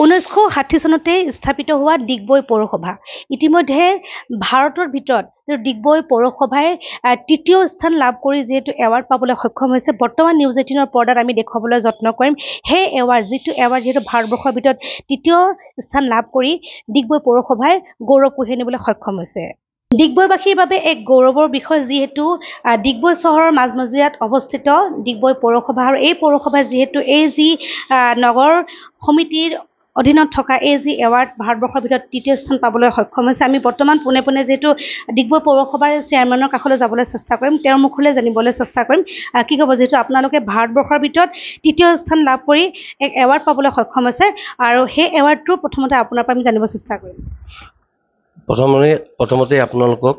ঊনৈছশ ষাঠি চনতে স্থাপিত হোৱা ডিগবৈ পৌৰসভা ইতিমধ্যে ভাৰতৰ ভিতৰত যিটো ডিগবৈ পৌৰসভাই তৃতীয় স্থান লাভ কৰি যিহেতু এৱাৰ্ড পাবলৈ সক্ষম হৈছে বৰ্তমান নিউজ এইটিনৰ পৰ্দাত আমি দেখুৱাবলৈ যত্ন কৰিম সেই এৱাৰ্ড যিটো এৱাৰ্ড যিহেতু ভাৰতবৰ্ষৰ ভিতৰত তৃতীয় স্থান লাভ কৰি ডিগবৈ পৌৰসভাই গৌৰৱ কঢ়িয়াই নিবলৈ সক্ষম হৈছে ডিগবৈবাসীৰ বাবে এক গৌৰৱৰ বিষয় যিহেতু ডিগবৈ চহৰৰ মাজমজিয়াত অৱস্থিত ডিগবৈ পৌৰসভা আৰু এই পৌৰসভা যিহেতু এই যি নগৰ সমিতিৰ অধীনত থকা এই যি এৱাৰ্ড ভাৰতবৰ্ষৰ ভিতৰত তৃতীয় স্থান পাবলৈ সক্ষম হৈছে আমি বৰ্তমান পোনে পোনে যিহেতু ডিগবৈ পৌৰসভাৰ চেয়াৰমেনৰ কাষলৈ যাবলৈ চেষ্টা কৰিম তেওঁৰ মুখলৈ জানিবলৈ চেষ্টা কৰিম কি ক'ব যিহেতু আপোনালোকে ভাৰতবৰ্ষৰ ভিতৰত তৃতীয় স্থান লাভ কৰি এক এৱাৰ্ড পাবলৈ সক্ষম হৈছে আৰু সেই এৱাৰ্ডটো প্ৰথমতে আপোনাৰ পৰা আমি জানিব চেষ্টা কৰিম প্ৰথমতে প্ৰথমতে আপোনালোকক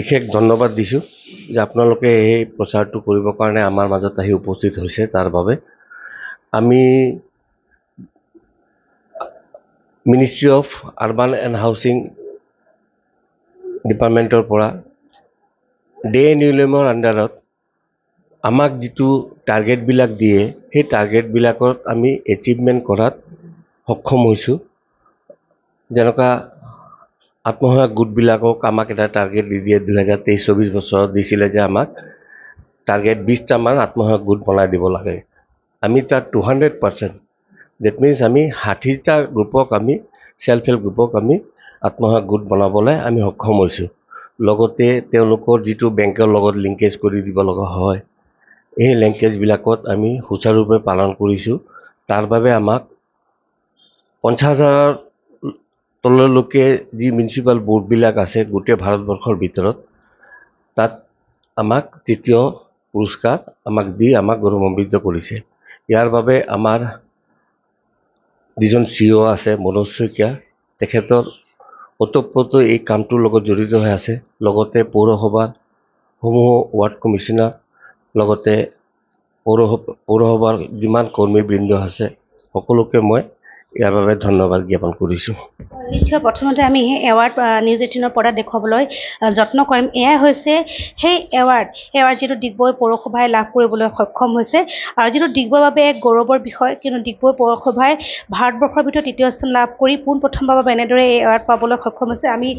বিশেষ ধন্যবাদ দিছোঁ যে আপোনালোকে এই প্ৰচাৰটো কৰিবৰ কাৰণে আমাৰ মাজত আহি উপস্থিত হৈছে তাৰ বাবে আমি ministry of urban and housing ডিপাৰ্টমেণ্টৰ পৰা ডে নিউলিয়ামৰ আণ্ডাৰত আমাক যিটো টাৰ্গেটবিলাক দিয়ে সেই টাৰ্গেটবিলাকত আমি এচিভমেণ্ট কৰাত সক্ষম হৈছোঁ যেনেকুৱা আত্মসহায়ক গোটবিলাকক আমাক এটা টাৰ্গেট দি দিয়ে দুহেজাৰ তেইছ চৌবিছ বছৰত দিছিলে যে আমাক টাৰ্গেট বিছটামান আত্মসহায়ক গোট বনাই দিব লাগে আমি তাত two hundred percent that means আমি ষাঠিটা গ্ৰুপক আমি চেল্ফ হেল্প গ্ৰুপক আমি আত্মসহায়ক গোট বনাবলৈ আমি সক্ষম হৈছোঁ লগতে তেওঁলোকৰ যিটো বেংকৰ লগত লিংকেজ কৰি দিব লগা হয় এই লিংকেজবিলাকত আমি সুচাৰুৰূপে পালন কৰিছোঁ তাৰ বাবে আমাক পঞ্চাছ হাজাৰ তললৈকে যি মিউনিচিপাল বোৰ্ডবিলাক আছে গোটেই ভাৰতবৰ্ষৰ ভিতৰত তাত আমাক তৃতীয় পুৰস্কাৰ আমাক দি আমাক গৌৰৱান্বিত কৰিছে ইয়াৰ বাবে আমাৰ যিজন চি অ' e আছে মনোজ শইকীয়া তেখেতৰ ওতঃপ্ৰোত এই কামটোৰ লগত জড়িত হৈ আছে লগতে পৌৰসভাৰ সমূহ ৱাৰ্ড কমিশ্যনাৰ লগতে পৌৰসভা পৌৰসভাৰ যিমান কৰ্মীবৃন্দ আছে সকলোকে মই ইয়াৰ বাবে ধন্যবাদ জ্ঞাপন কৰিছোঁ নিশ্চয় প্ৰথমতে আমি সেই এৱাৰ্ড নিউজ এইটিনৰ পৰা দেখুৱাবলৈ যত্ন কৰিম এয়াই হৈছে সেই এৱাৰ্ড এৱাৰ্ড যিটো ডিগবৈ পৌৰসভাই লাভ কৰিবলৈ সক্ষম হৈছে আৰু যিটো ডিগবৈৰ বাবে এক গৌৰৱৰ বিষয় কিন্তু ডিগবৈ পৌৰসভাই ভাৰতবৰ্ষৰ ভিতৰত তৃতীয় স্থান লাভ কৰি পোনপ্ৰথমবাৰ বাবে এনেদৰে এই এৱাৰ্ড পাবলৈ সক্ষম হৈছে আমি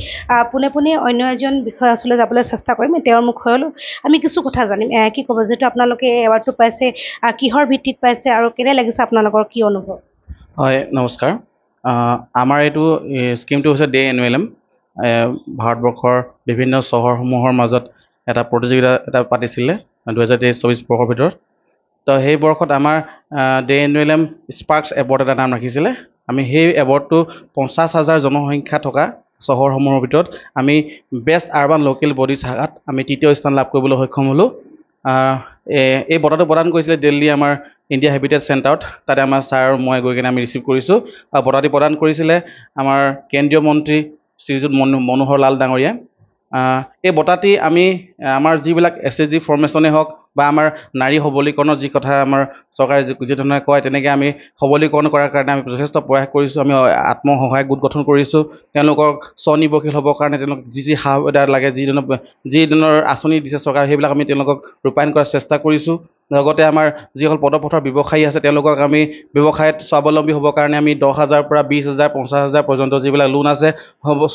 পোনে পোনে অন্য এজন বিষয়াৰ ওচৰলৈ যাবলৈ চেষ্টা কৰিম তেওঁৰ মুখলৈ আমি কিছু কথা জানিম কি ক'ব যিহেতু আপোনালোকে এই এৱাৰ্ডটো পাইছে কিহৰ ভিত্তিত পাইছে আৰু কেনে লাগিছে আপোনালোকৰ কি অনুভৱ হয় নমস্কাৰ আমাৰ এইটো স্কীমটো হৈছে ডে এন এল এম ভাৰতবৰ্ষৰ বিভিন্ন চহৰসমূহৰ মাজত এটা প্ৰতিযোগিতা এটা পাতিছিলে দুহেজাৰ তেইছ চৌবিছ বৰ্ষৰ ভিতৰত তো সেই বৰ্ষত আমাৰ DAY N L M sparks award এটা নাম ৰাখিছিলে আমি সেই এৱৰ্ডটো পঞ্চাছ হাজাৰ জনসংখ্যা থকা চহৰসমূহৰ ভিতৰত আমি বেষ্ট আৰ্বান লোকেল বডিজ শাখাত আমি তৃতীয় স্থান লাভ কৰিবলৈ সক্ষম হ'লোঁ এই বঁটাটো প্ৰদান কৰিছিলে দিল্লী আমাৰ ইণ্ডিয়া হেবিটেজ চেণ্টাৰত তাতে আমাৰ ছাৰ আৰু মই গৈ কিনে আমি ৰিচিভ কৰিছোঁ আৰু বঁটাটি প্ৰদান কৰিছিলে আমাৰ কেন্দ্ৰীয় মন্ত্ৰী শ্ৰীযুত মনো মনোহৰ লাল ডাঙৰীয়াই এই বঁটাটি আমি আমাৰ যিবিলাক এছ এছ জি ফৰ্মেশ্যনেই হওক বা আমাৰ নাৰী সবলীকৰণৰ যি কথা আমাৰ চৰকাৰে যিধৰণে কয় তেনেকৈ আমি সবলীকৰণ কৰাৰ কাৰণে আমি যথেষ্ট প্ৰয়াস কৰিছোঁ আমি আত্মসহায়ক গোট গঠন কৰিছোঁ তেওঁলোকক স্বনিৰ্ভৰশীল হ'বৰ কাৰণে তেওঁলোক যি যি সা সুবিধা লাগে যিধৰণৰ যিধৰণৰ আঁচনি দিছে চৰকাৰে সেইবিলাক আমি তেওঁলোকক ৰূপায়ণ কৰাৰ চেষ্টা কৰিছোঁ লগতে আমাৰ যিসকল পদপথৰ ব্যৱসায়ী আছে তেওঁলোকক আমি ব্যৱসায়ত স্বাৱলম্বী হ'বৰ কাৰণে আমি দহ হাজাৰৰ পৰা বিছ হাজাৰ পঞ্চাছ হাজাৰ পৰ্যন্ত যিবিলাক লোন আছে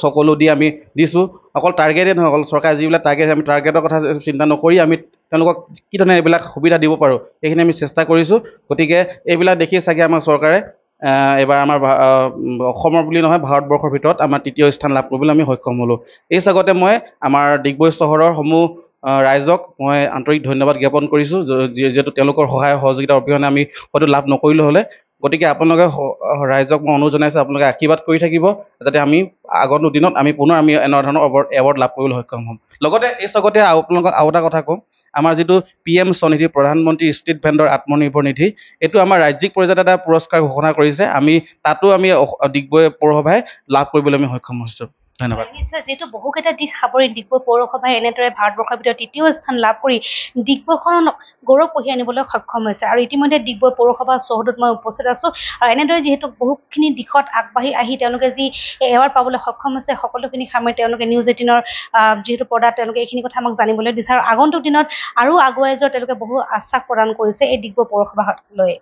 সকলো দি আমি দিছোঁ অকল টাৰ্গেটেই নহয় অকল চৰকাৰে যিবিলাক টাৰ্গেট আমি টাৰ্গেটৰ কথা চিন্তা নকৰি আমি তেওঁলোকক কি ধৰণে এইবিলাক সুবিধা দিব পাৰোঁ সেইখিনি আমি চেষ্টা কৰিছোঁ গতিকে এইবিলাক দেখি চাগে আমাৰ চৰকাৰে এইবাৰ আমাৰ অসমৰ বুলি নহয় ভাৰতবৰ্ষৰ ভিতৰত আমাৰ তৃতীয় স্থান লাভ কৰিবলৈ আমি সক্ষম হ'লোঁ এই চাগতে মই আমাৰ ডিগবৈ চহৰৰ সমূহ ৰাইজক মই আন্তৰিক ধন্যবাদ জ্ঞাপন কৰিছোঁ যিহেতু তেওঁলোকৰ সহায় সহযোগিতা অবিহনে আমি হয়তো লাভ নকৰিলোঁ হ'লে গতিকে আপোনালোকে ৰাইজক মই অনুৰোধ জনাইছোঁ আপোনালোকে আশীৰ্বাদ কৰি থাকিব যাতে আমি আগন্তুক দিনত আমি পুনৰ আমি এনেধৰণৰ এৱাৰ্ড এৱাৰ্ড লাভ কৰিবলৈ সক্ষম হ'ম লগতে এই চগতে আপোনালোকক আৰু এটা কথা কওঁ আমাৰ যিটো পি এম স্বনিধি প্ৰধানমন্ত্ৰী ষ্ট্ৰীট ভেণ্ডৰ আত্মনিৰ্ভৰ নিধি এইটো আমাৰ ৰাজ্যিক পৰ্যায়ত এটা পুৰস্কাৰ ঘোষণা কৰিছে আমি তাতো আমি ডিগবৈ পৌৰসভাই লাভ কৰিবলৈ আমি সক্ষম হৈছোঁ নিশ্চয় যিহেতু বহুকেইটা দিশ সাৱৰি ডিগবৈ পৌৰসভাই এনেদৰে ভাৰতবৰ্ষৰ ভিতৰত তৃতীয় স্থান লাভ কৰি ডিগবৈখনক গৌৰৱ কঢ়িয়াই আনিবলৈ সক্ষম হৈছে আৰু ইতিমধ্যে ডিগবৈ পৌৰসভাৰ চৌহদত মই উপস্থিত আছো আৰু এনেদৰে যিহেতু বহুখিনি দিশত আগবাঢ়ি আহি তেওঁলোকে যি এৱাৰ পাবলৈ সক্ষম হৈছে সকলোখিনি সামৰি তেওঁলোকে নিউজ এইটিনৰ যিহেতু পৰ্দাত তেওঁলোকে এইখিনি কথা আমাক জানিবলৈ দিছে আৰু আগন্তুক দিনত আৰু আগুৱাই যোৱাৰ তেওঁলোকে বহু আশ্বাস প্ৰদান কৰিছে এই ডিগবৈ পৌৰসভাক লৈ